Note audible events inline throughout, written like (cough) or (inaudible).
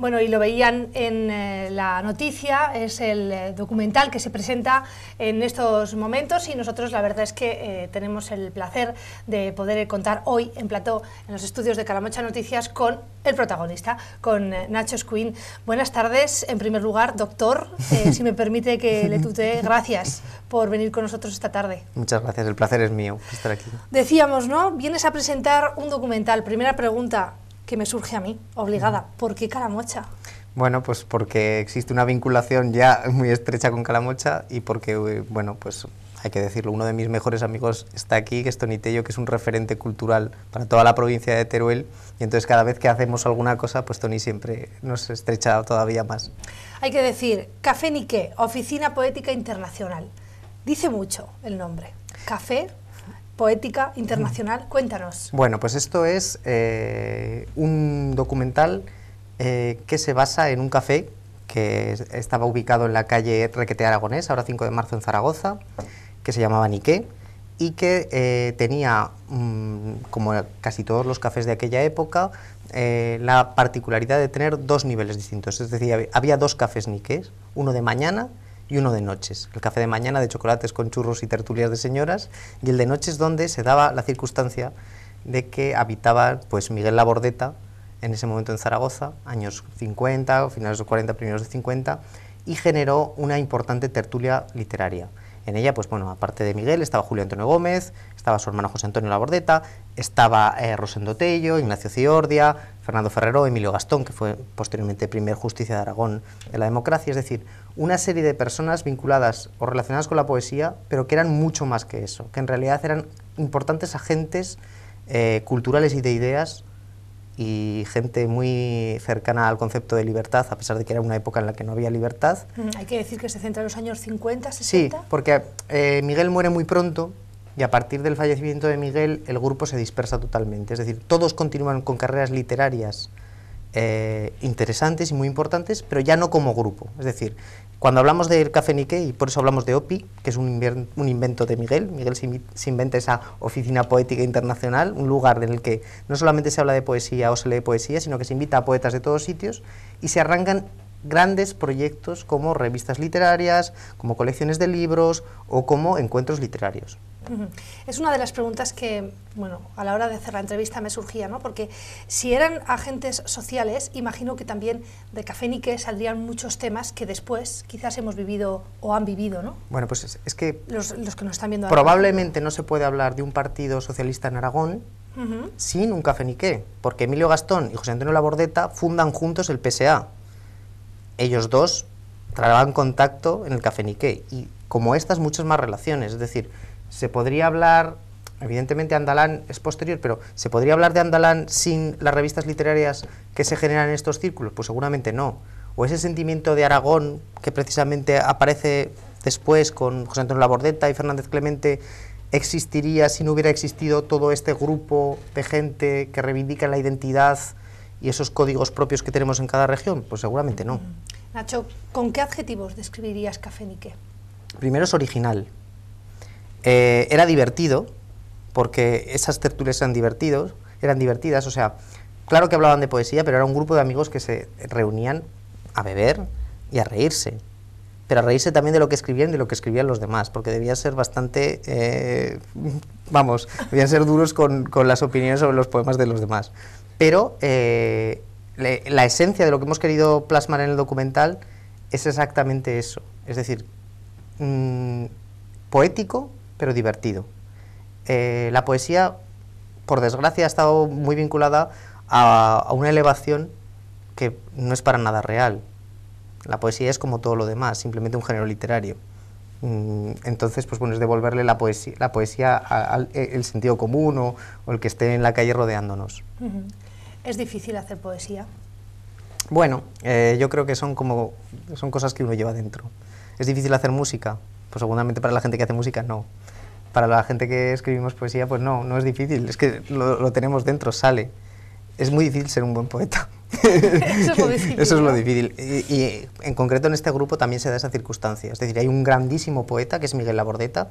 bueno, y lo veían en eh, la noticia, es el eh, documental que se presenta en estos momentos y nosotros la verdad es que eh, tenemos el placer de poder contar hoy en plató en los estudios de Calamocha Noticias con el protagonista, con Nacho Squin. Buenas tardes, en primer lugar, doctor, (laughs) si me permite que le tutee, gracias por venir con nosotros esta tarde. Muchas gracias, el placer es mío estar aquí. Decíamos, ¿no? Vienes a presentar un documental. Primera pregunta, que me surge a mí, obligada. ¿Por qué Calamocha? Bueno, pues porque existe una vinculación ya (laughs) muy estrecha con Calamocha y porque, eh, bueno, pues hay que decirlo, uno de mis mejores amigos está aquí, que es Tony Tello, que es un referente cultural para toda la provincia de Teruel, y entonces cada vez que hacemos alguna cosa, pues Tony siempre nos estrecha todavía más. Hay que decir, Café Nique, Oficina Poética Internacional. Dice mucho el nombre. Café poética internacional. Cuéntanos. Bueno, pues esto es eh, un documental eh, que se basa en un café que estaba ubicado en la calle Requete Aragonés, ahora 5 de marzo en Zaragoza, que se llamaba Niqué y que eh, tenía, mm, como casi todos los cafés de aquella época, la particularidad de tener dos niveles distintos. Es decir, había dos cafés Niqués, uno de mañana y uno de noches. El café de mañana de chocolates con churros y tertulias de señoras y el de noches donde se daba la circunstancia de que habitaba pues Miguel Labordeta en ese momento en Zaragoza, años 50, finales de 40, primeros de 50, y generó una importante tertulia literaria. En ella, pues bueno, aparte de Miguel, estaba Julio Antonio Gómez, estaba su hermano José Antonio Labordeta, estaba eh, Rosendo Tello, Ignacio Ciordia, Fernando Ferrero, Emilio Gastón, que fue posteriormente primer justicia de Aragón en la democracia, es decir, una serie de personas vinculadas o relacionadas con la poesía, pero que eran mucho más que eso, que en realidad eran importantes agentes eh, culturales y de ideas y gente muy cercana al concepto de libertad, a pesar de que era una época en la que no había libertad. Mm, hay que decir que se centra en los años 50, 60. Sí, porque eh, Miguel muere muy pronto, y a partir del fallecimiento de Miguel el grupo se dispersa totalmente. Es decir, todos continúan con carreras literarias eh, interesantes y muy importantes, pero ya no como grupo. Es decir, cuando hablamos del Café Nique, y por eso hablamos de OPI, que es un, invento de Miguel, Miguel se, inventa esa oficina poética internacional, un lugar en el que no solamente se habla de poesía o se lee poesía, sino que se invita a poetas de todos sitios y se arrancan grandes proyectos como revistas literarias, como colecciones de libros o como encuentros literarios. Es una de las preguntas que, bueno, a la hora de hacer la entrevista me surgía, ¿no? Porque si eran agentes sociales, imagino que también de Café niqué saldrían muchos temas que después quizás hemos vivido o han vivido, ¿no? Bueno, pues es, que... Los, los, que nos están viendo Probablemente no se puede hablar de un partido socialista en Aragón sin un Café niqué porque Emilio Gastón y José Antonio Labordeta fundan juntos el PSA. Ellos dos traerán contacto en el Café niqué y como estas muchas más relaciones, es decir se podría hablar, evidentemente Andalán es posterior, pero ¿se podría hablar de Andalán sin las revistas literarias que se generan en estos círculos? Pues seguramente no. O ese sentimiento de Aragón que precisamente aparece después con José Antonio Labordeta y Fernández Clemente existiría si no hubiera existido todo este grupo de gente que reivindica la identidad y esos códigos propios que tenemos en cada región? Pues seguramente no. Nacho, ¿con qué adjetivos describirías Café Nique? Primero es original. Eh, era divertido, porque esas tertulias eran divertidos, eran divertidas, o sea, claro que hablaban de poesía, pero era un grupo de amigos que se reunían a beber y a reírse, pero a reírse también de lo que escribían y de lo que escribían los demás, porque debían ser bastante, eh, (laughs) vamos, debían ser duros con, con, las opiniones sobre los poemas de los demás. Pero eh, la esencia de lo que hemos querido plasmar en el documental es exactamente eso, es decir, mm, poético, pero divertido. Eh, la poesía, por desgracia, ha estado muy vinculada a, una elevación que no es para nada real. La poesía es como todo lo demás, simplemente un género literario. Mm, entonces, pues bueno, es devolverle la poesía, la poesía al, e, sentido común o, el que esté en la calle rodeándonos. ¿Es difícil hacer poesía? Bueno, eh, yo creo que son como son cosas que uno lleva dentro. Es difícil hacer música, pues seguramente para la gente que hace música no. Para la gente que escribimos poesía, pues no, no es difícil, es que lo, tenemos dentro, sale. Es muy difícil ser un buen poeta. (laughs) Eso, es lo (laughs) difícil. Y, en concreto en este grupo también se da esa circunstancia. Es decir, hay un grandísimo poeta que es Miguel Labordeta,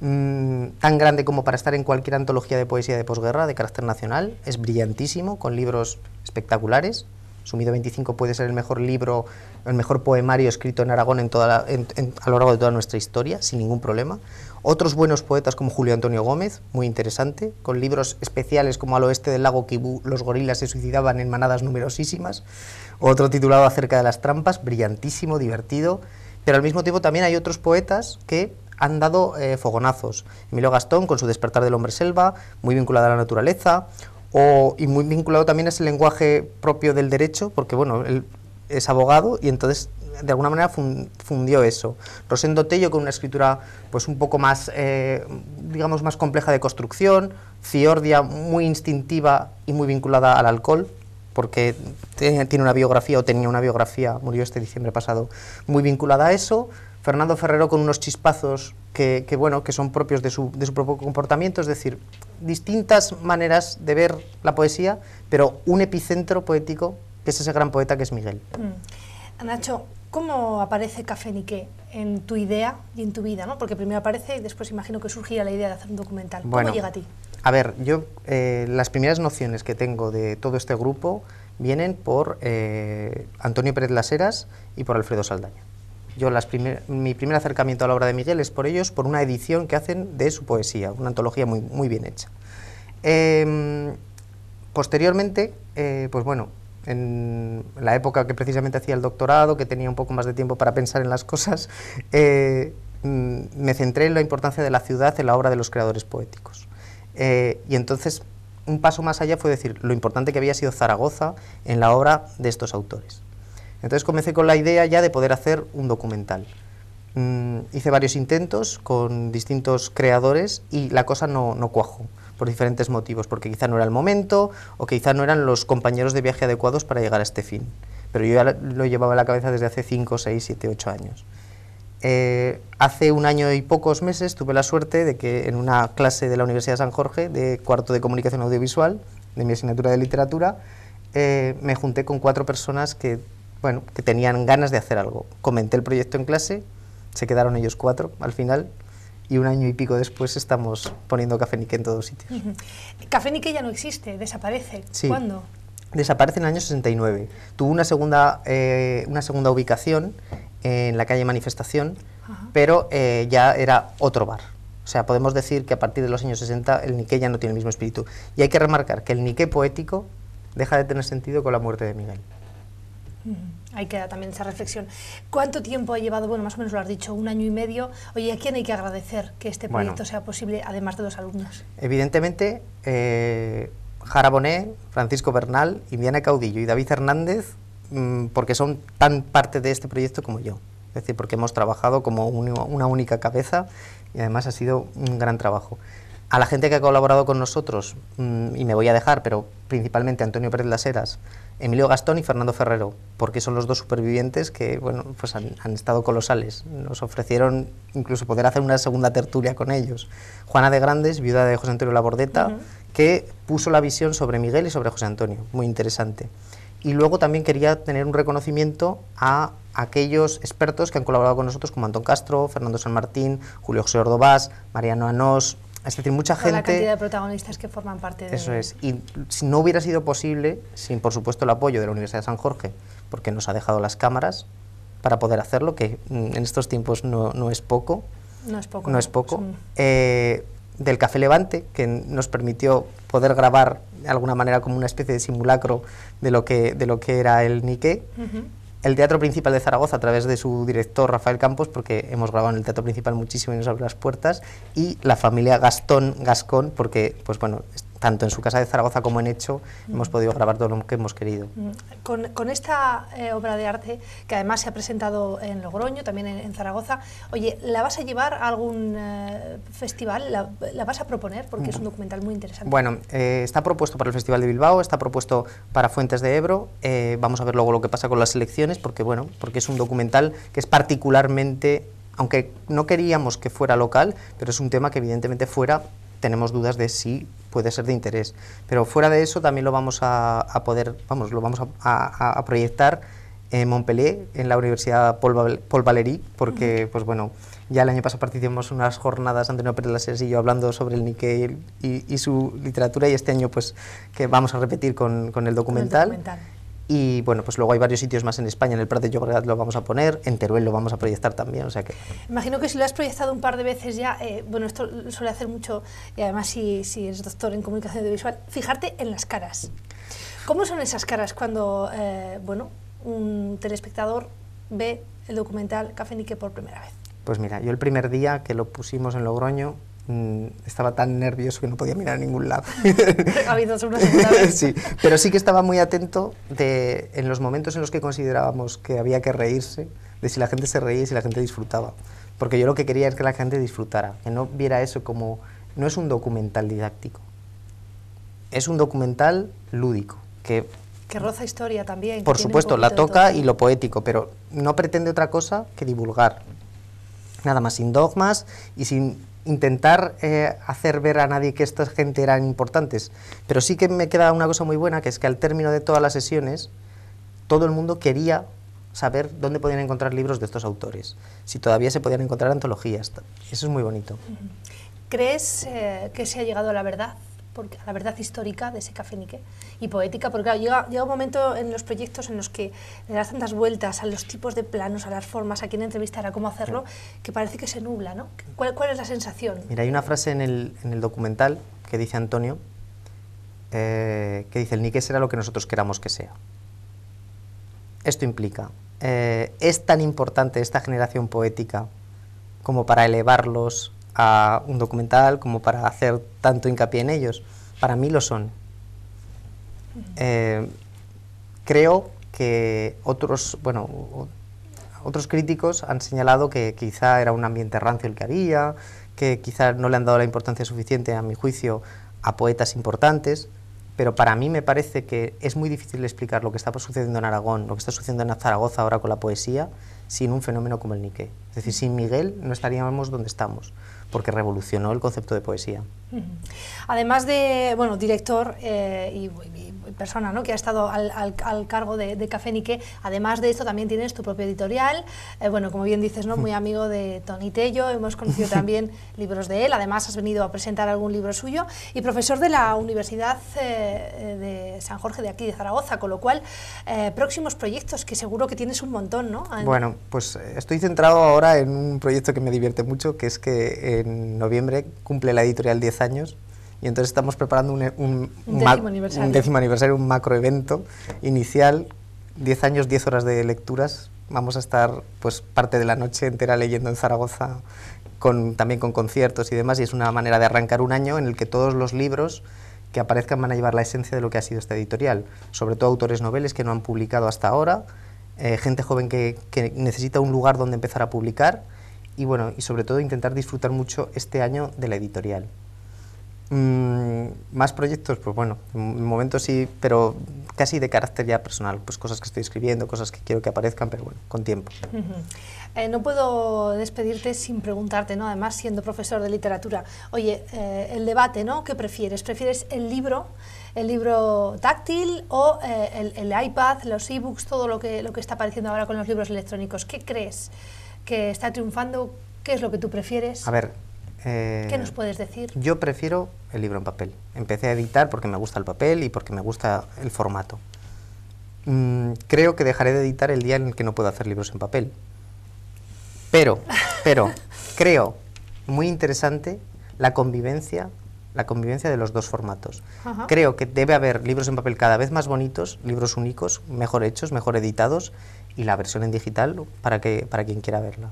mm, tan grande como para estar en cualquier antología de poesía de posguerra de carácter nacional. Es brillantísimo, con libros espectaculares Sumido 25 puede ser el mejor libro, el mejor poemario escrito en Aragón en toda a lo largo de toda nuestra historia, sin ningún problema. Otros buenos poetas como Julio Antonio Gómez, muy interesante, con libros especiales como Al oeste del lago Kibú, los gorilas se suicidaban en manadas numerosísimas. Otro titulado Acerca de las trampas, brillantísimo, divertido. Pero al mismo tiempo también hay otros poetas que han dado eh, fogonazos. Emilio Gastón con su Despertar del hombre selva, muy vinculada a la naturaleza y muy vinculado también es el lenguaje propio del derecho, porque bueno, él es abogado y entonces de alguna manera fundió eso. Rosendo Tello con una escritura pues un poco más, eh, digamos, más compleja de construcción, ...Fiordia muy instintiva y muy vinculada al alcohol, porque tiene una biografía o tenía una biografía, murió este diciembre pasado, muy vinculada a eso. Fernando Ferrero con unos chispazos que, bueno, que son propios de su, de su propio comportamiento, es decir, distintas maneras de ver la poesía, pero un epicentro poético, que es ese gran poeta que es Miguel. Anacho, mm. Nacho, ¿cómo aparece Café Niqué en tu idea y en tu vida? ¿no? Porque primero aparece y después imagino que surgía la idea de hacer un documental. ¿Cómo llega a ti? A ver, yo eh, las primeras nociones que tengo de todo este grupo vienen por eh, Antonio Pérez Las y por Alfredo Saldaña las mi primer acercamiento a la obra de Miguel es por ellos, por una edición que hacen de su poesía, una antología muy, muy bien hecha. Em, posteriormente, eh, pues bueno, en la época que precisamente hacía el doctorado, que tenía un poco más de tiempo para pensar en las cosas, eh, mm, me centré en la importancia de la ciudad en la obra de los creadores poéticos. Eh, y entonces un paso más allá fue decir lo importante que había sido Zaragoza en la obra de estos autores. Entonces comencé con la idea ya de poder hacer un documental. Mm, hice varios intentos con distintos creadores y la cosa no, no cuajó por diferentes motivos, porque quizá no era el momento o quizá no eran los compañeros de viaje adecuados para llegar a este fin. Pero yo ya lo llevaba en la cabeza desde hace 5, 6, 7, 8 años. Eh, hace un año y pocos meses tuve la suerte de que en una clase de la Universidad de San Jorge, de cuarto de comunicación audiovisual, de mi asignatura de literatura, eh, me junté con cuatro personas que bueno, que tenían ganas de hacer algo. Comenté el proyecto en clase, se quedaron ellos cuatro al final y un año y pico después estamos poniendo Café Nique en todos sitios. Café Nique ya no existe, desaparece. ¿Cuándo? Desaparece en el año 69. Tuvo una segunda, eh, una segunda ubicación en la calle Manifestación, pero eh, ya era otro bar. O sea, podemos decir que a partir de los años 60 el Nique ya no tiene el mismo espíritu. Y hay que remarcar que el Nique poético deja de tener sentido con la muerte de Miguel. Hay que dar también esa reflexión. ¿Cuánto tiempo ha llevado? Bueno, más o menos lo has dicho, un año y medio. Oye, ¿a quién hay que agradecer que este proyecto sea posible, además de los alumnos? Evidentemente, eh, Jara Bonet, Francisco Bernal, Indiana Caudillo y David Hernández, mm, porque son tan parte de este proyecto como yo. Es decir, porque hemos trabajado como una única cabeza y además ha sido un gran trabajo. A la gente que ha colaborado con nosotros, mm, y me voy a dejar, pero principalmente Antonio Pérez Las Heras, Emilio Gastón y Fernando Ferrero, porque son los dos supervivientes que bueno, pues han, estado colosales. Nos ofrecieron incluso poder hacer una segunda tertulia con ellos. Juana de Grandes, viuda de José Antonio Labordeta, que puso la visión sobre Miguel y sobre José Antonio, muy interesante. Y luego también quería tener un reconocimiento a aquellos expertos que han colaborado con nosotros, como Antón Castro, Fernando San Martín, Julio José Ordovás, Mariano Anos. Es decir, mucha gente... la cantidad de protagonistas que forman parte de... Eso es. Y no hubiera sido posible sin, por supuesto, el apoyo de la Universidad de San Jorge, porque nos ha dejado las cámaras para poder hacerlo, que mm, en estos tiempos no, es poco. No es poco. No es poco. Eh, del Café Levante, que nos permitió poder grabar de alguna manera como una especie de simulacro de lo que, de lo que era el nique el Teatro Principal de Zaragoza a través de su director Rafael Campos, porque hemos grabado en el Teatro Principal muchísimo y nos abre las puertas, y la familia Gastón Gascón, porque pues bueno, tanto en su casa de Zaragoza como en Hecho, mm. hemos podido grabar todo lo que hemos querido. Mm. Con, esta eh, obra de arte, que además se ha presentado en Logroño, también en, Zaragoza, oye, ¿la vas a llevar a algún eh, festival? ¿La, vas a proponer? Porque es un mm. documental muy interesante. Bueno, eh, está propuesto para el Festival de Bilbao, está propuesto para Fuentes de Ebro, vamos a ver luego lo que pasa con las elecciones, porque bueno, porque es un documental que es particularmente, aunque no queríamos que fuera local, pero es un tema que evidentemente fuera tenemos dudas de si puede ser de interés. Pero fuera de eso también lo vamos a, poder, vamos, lo vamos a, proyectar en Montpellier, en la Universidad Paul, Valéry, porque, pues bueno, ya el año pasado participamos unas jornadas, Antonio Pérez y yo, hablando sobre el Nikkei y, su literatura, y este año pues que vamos a repetir con, Con el documental. Y bueno, pues luego hay varios sitios más en España, en el Prat de Llobregat lo vamos a poner, en Teruel lo vamos a proyectar también, o sea que... Imagino que si lo has proyectado un par de veces ya, eh, bueno, esto suele hacer mucho, y además si, si eres doctor en comunicación audiovisual, fijarte en las caras. ¿Cómo son esas caras cuando, eh, bueno, un telespectador ve el documental Café Nique por primera vez? Pues mira, yo el primer día que lo pusimos en Logroño, Mm, estaba tan nervioso que no podía mirar a ningún lado. (laughs) (laughs) sí, pero sí que estaba muy atento de, en los momentos en los que considerábamos que había que reírse, de si la gente se reía y si la gente disfrutaba. Porque yo lo que quería es que la gente disfrutara, que no viera eso como... No es un documental didáctico, es un documental lúdico, que que roza historia también. Por supuesto, la toca y lo poético, pero no pretende otra cosa que divulgar. Nada más, sin dogmas y sin intentar eh, hacer ver a nadie que esta gente eran importantes. Pero sí que me queda una cosa muy buena, que es que al término de todas las sesiones, todo el mundo quería saber dónde podían encontrar libros de estos autores, si todavía se podían encontrar antologías. Eso es muy bonito. ¿Crees eh, que se ha llegado a la verdad porque, la verdad histórica de ese café nique y poética, porque llega, un momento en los proyectos en los que le das tantas vueltas a los tipos de planos, a las formas, a quién entrevistar, a cómo hacerlo, que parece que se nubla, ¿no? ¿Cuál, es la sensación? Mira, hay una frase en el, documental que dice Antonio, eh, que dice, el nique será lo que nosotros queramos que sea. Esto implica, eh, es tan importante esta generación poética como para elevarlos a un documental como para hacer tanto hincapié en ellos. Para mí lo son. Eh, creo que otros, otros críticos han señalado que quizá era un ambiente rancio el que había, que quizá no le han dado la importancia suficiente, a mi juicio, a poetas importantes, pero para mí me parece que es muy difícil explicar lo que está sucediendo en Aragón, lo que está sucediendo en Zaragoza ahora con la poesía, sin un fenómeno como el Niqué. Es decir, sin Miguel no estaríamos donde estamos porque revolucionó el concepto de poesía. Además de, bueno, director eh, y, persona ¿no? que ha estado al, al, cargo de, de, Café Nique, además de esto también tienes tu propio editorial, eh, bueno, como bien dices, ¿no? muy (laughs) amigo de Tony Tello, hemos conocido también (laughs) libros de él, además has venido a presentar algún libro suyo, y profesor de la Universidad eh, de San Jorge de aquí, de Zaragoza, con lo cual, próximos proyectos que seguro que tienes un montón, ¿no? Bueno, pues estoy centrado ahora en un proyecto que me divierte mucho, que es que en noviembre cumple la editorial 10 años y entonces estamos preparando un, un, décimo, aniversario. un décimo macro inicial, 10 años, 10 horas de lecturas. Vamos a estar pues parte de la noche entera leyendo en Zaragoza, con, también con conciertos y demás, y es una manera de arrancar un año en el que todos los libros que aparezcan van a llevar la esencia de lo que ha sido esta editorial, sobre todo autores noveles que no han publicado hasta ahora, eh, gente joven que, que necesita un lugar donde empezar a publicar, y bueno, y sobre todo intentar disfrutar mucho este año de la editorial. Mm, más proyectos, pues bueno, en momento sí, pero casi de carácter ya personal, pues cosas que estoy escribiendo, cosas que quiero que aparezcan, pero bueno, con tiempo. Eh, no puedo despedirte sin preguntarte, ¿no? Además, siendo profesor de literatura, oye, eh, el debate, ¿no? ¿Qué prefieres? ¿Prefieres el libro, el libro táctil o eh, el, el, iPad, los ebooks, todo lo que, lo que está apareciendo ahora con los libros electrónicos? ¿Qué crees que está triunfando? ¿Qué es lo que tú prefieres? A ver, eh, ¿Qué nos puedes decir? Yo prefiero el libro en papel. Empecé a editar porque me gusta el papel y porque me gusta el formato. Mm, creo que dejaré de editar el día en el que no pueda hacer libros en papel. Pero, pero, (laughs) creo muy interesante la convivencia la convivencia de los dos formatos. Creo que debe haber libros en papel cada vez más bonitos, libros únicos, mejor hechos, mejor editados, y la versión en digital para, que, para quien quiera verla.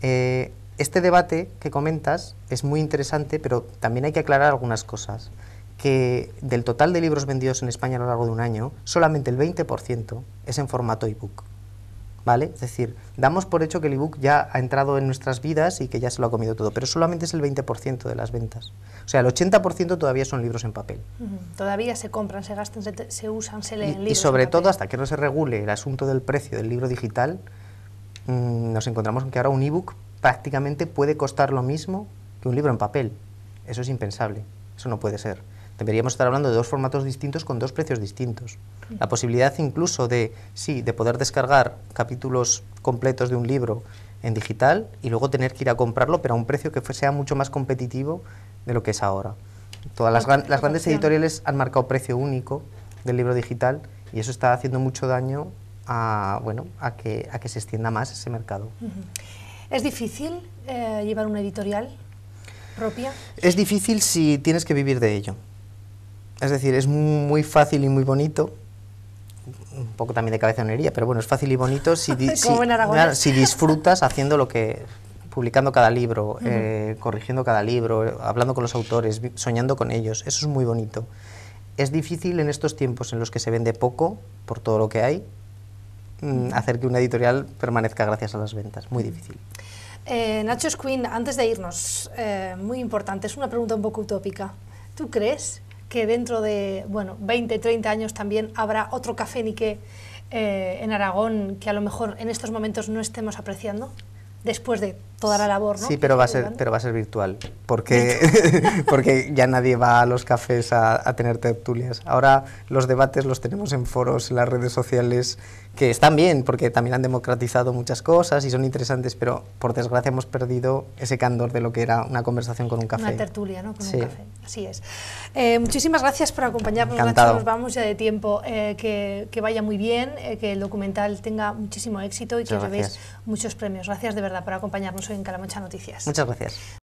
Eh, este debate que comentas es muy interesante, pero también hay que aclarar algunas cosas. Que del total de libros vendidos en España a lo largo de un año, solamente el 20% es en formato ebook. ¿Vale? Es decir, damos por hecho que el ebook ya ha entrado en nuestras vidas y que ya se lo ha comido todo, pero solamente es el 20% de las ventas. O sea, el 80% todavía son libros en papel. Todavía se compran, se gastan, se, usan, se leen y, libros. Y sobre todo, hasta que no se regule el asunto del precio del libro digital, mm, nos encontramos con que ahora un ebook prácticamente puede costar lo mismo que un libro en papel. Eso es impensable, eso no puede ser. Deberíamos estar hablando de dos formatos distintos con dos precios distintos. La posibilidad incluso de, sí, de poder descargar capítulos completos de un libro en digital y luego tener que ir a comprarlo, pero a un precio que sea mucho más competitivo de lo que es ahora. Todas las, grandes editoriales han marcado precio único del libro digital y eso está haciendo mucho daño a, bueno, a, que, a que se extienda más ese mercado. ¿Es difícil eh, llevar una editorial propia? Es difícil si tienes que vivir de ello. Es decir, es muy fácil y muy bonito, un poco también de cabezonería, pero bueno, es fácil y bonito si, (laughs) disfrutas haciendo lo que publicando cada libro, eh, corrigiendo cada libro, hablando con los autores, soñando con ellos, eso es muy bonito. Es difícil en estos tiempos en los que se vende poco por todo lo que hay, Mm, hacer que una editorial permanezca gracias a las ventas. Muy difícil. Eh, Nacho Squin, antes de irnos, eh, muy importante, es una pregunta un poco utópica. ¿Tú crees que dentro de bueno, 20, 30 años también habrá otro café Nique eh, en Aragón que a lo mejor en estos momentos no estemos apreciando? Después de toda la labor, ¿no? Sí, pero va a ser, pero va a ser virtual, porque, (laughs) porque ya nadie va a los cafés a, tener tertulias. Ahora los debates los tenemos en foros, en las redes sociales, que están bien, porque también han democratizado muchas cosas y son interesantes, pero por desgracia hemos perdido ese candor de lo que era una conversación con un café. Una tertulia, ¿no? Con sí. un café, así es. Eh, muchísimas gracias por acompañarnos, nos vamos ya de tiempo. Eh, que, que, vaya muy bien, eh, que el documental tenga muchísimo éxito y que llevéis muchos premios. Gracias de verdad por acompañarnos. Soy en Calamocha Noticias. Muchas gracias.